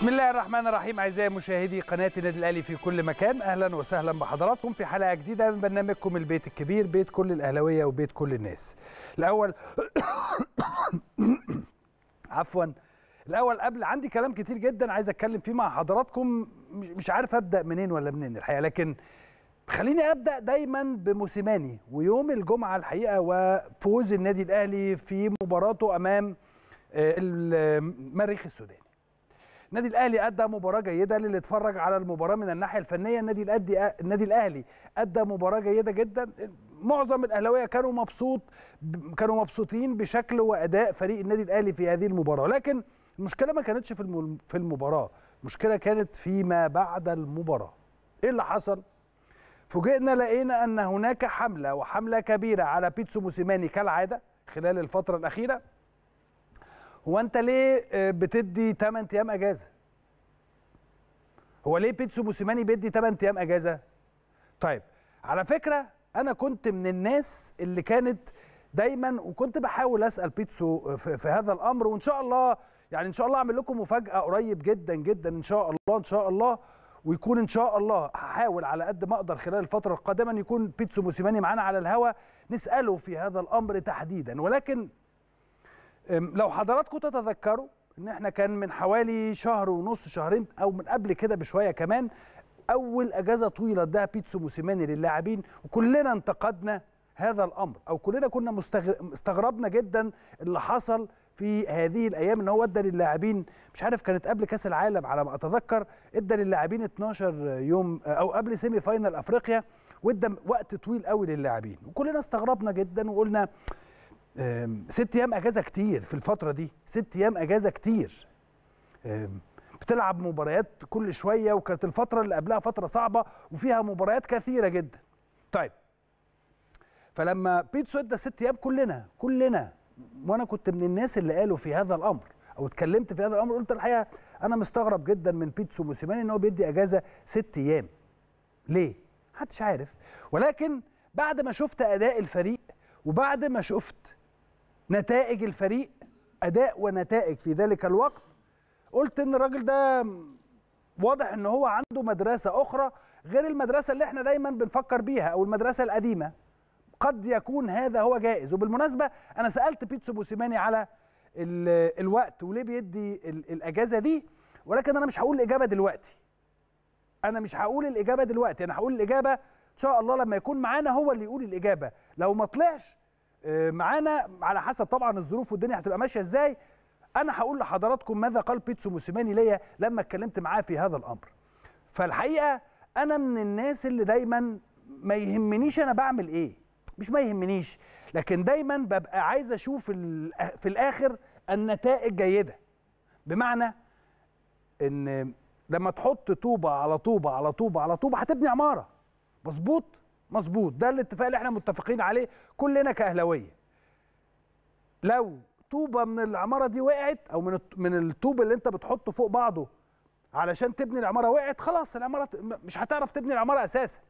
بسم الله الرحمن الرحيم اعزائي مشاهدي قناه النادي الاهلي في كل مكان اهلا وسهلا بحضراتكم في حلقه جديده من برنامجكم البيت الكبير بيت كل الاهلاويه وبيت كل الناس الاول عفوا الاول قبل عندي كلام كتير جدا عايز اتكلم فيه مع حضراتكم مش عارف ابدا منين ولا منين الحقيقه لكن خليني ابدا دايما بموسيماني ويوم الجمعه الحقيقه وفوز النادي الاهلي في مباراته امام آه، المريخ السوداني النادي الاهلي ادى مباراه جيده للي اتفرج على المباراه من الناحيه الفنيه النادي الاهلي النادي الاهلي ادى مباراه جيده جدا معظم الاهلاويه كانوا مبسوط كانوا مبسوطين بشكل واداء فريق النادي الاهلي في هذه المباراه لكن المشكله ما كانتش في في المباراه المشكله كانت فيما بعد المباراه ايه اللي حصل فوجئنا لقينا ان هناك حمله وحمله كبيره على بيتسو موسيماني كالعاده خلال الفتره الاخيره هو انت ليه آه، بتدي 8 ايام اجازه هو ليه بيتسو موسيماني بيدي 8 ايام اجازه طيب على فكره انا كنت من الناس اللي كانت دايما وكنت بحاول اسال بيتسو آه، في, هذا الامر وان شاء الله يعني ان شاء الله اعمل لكم مفاجاه قريب جدا جدا ان شاء الله ان شاء الله ويكون ان شاء الله هحاول على قد ما اقدر خلال الفتره القادمه ان يكون بيتسو موسيماني معانا على الهوا نساله في هذا الامر تحديدا ولكن لو حضراتكم تتذكروا ان احنا كان من حوالي شهر ونص شهرين او من قبل كده بشويه كمان اول اجازه طويله ده بيتسو موسيماني للاعبين وكلنا انتقدنا هذا الامر او كلنا كنا استغربنا جدا اللي حصل في هذه الايام ان هو ادى للاعبين مش عارف كانت قبل كاس العالم على ما اتذكر ادى للاعبين 12 يوم او قبل سيمي فاينل افريقيا وادى وقت طويل قوي للاعبين وكلنا استغربنا جدا وقلنا ست ايام اجازه كتير في الفتره دي ست ايام اجازه كتير بتلعب مباريات كل شويه وكانت الفتره اللي قبلها فتره صعبه وفيها مباريات كثيره جدا طيب فلما بيتسو ادى ست ايام كلنا كلنا وانا كنت من الناس اللي قالوا في هذا الامر او اتكلمت في هذا الامر قلت الحقيقه انا مستغرب جدا من بيتسو موسيماني ان هو بيدي اجازه ست ايام ليه محدش عارف ولكن بعد ما شفت اداء الفريق وبعد ما شفت نتائج الفريق اداء ونتائج في ذلك الوقت قلت ان الراجل ده واضح ان هو عنده مدرسه اخرى غير المدرسه اللي احنا دايما بنفكر بيها او المدرسه القديمه قد يكون هذا هو جائز وبالمناسبه انا سالت بيتسو بوسيماني على الوقت وليه بيدي الاجازه دي ولكن انا مش هقول الاجابه دلوقتي انا مش هقول الاجابه دلوقتي انا هقول الاجابه ان شاء الله لما يكون معانا هو اللي يقول الاجابه لو ما طلعش آه، معانا على حسب طبعا الظروف والدنيا هتبقى ماشيه ازاي انا هقول لحضراتكم ماذا قال بيتسو موسيماني ليا لما اتكلمت معاه في هذا الامر فالحقيقه انا من الناس اللي دايما ما يهمنيش انا بعمل ايه مش ما يهمنيش لكن دايما ببقى عايز اشوف في الاخر النتائج جيده بمعنى ان لما تحط طوبه على طوبه على طوبه على طوبه هتبني عماره مظبوط مظبوط ده الاتفاق اللي احنا متفقين عليه كلنا كاهلاويه لو طوبه من العماره دي وقعت او من من الطوب اللي انت بتحطه فوق بعضه علشان تبني العماره وقعت خلاص العماره مش هتعرف تبني العماره اساسا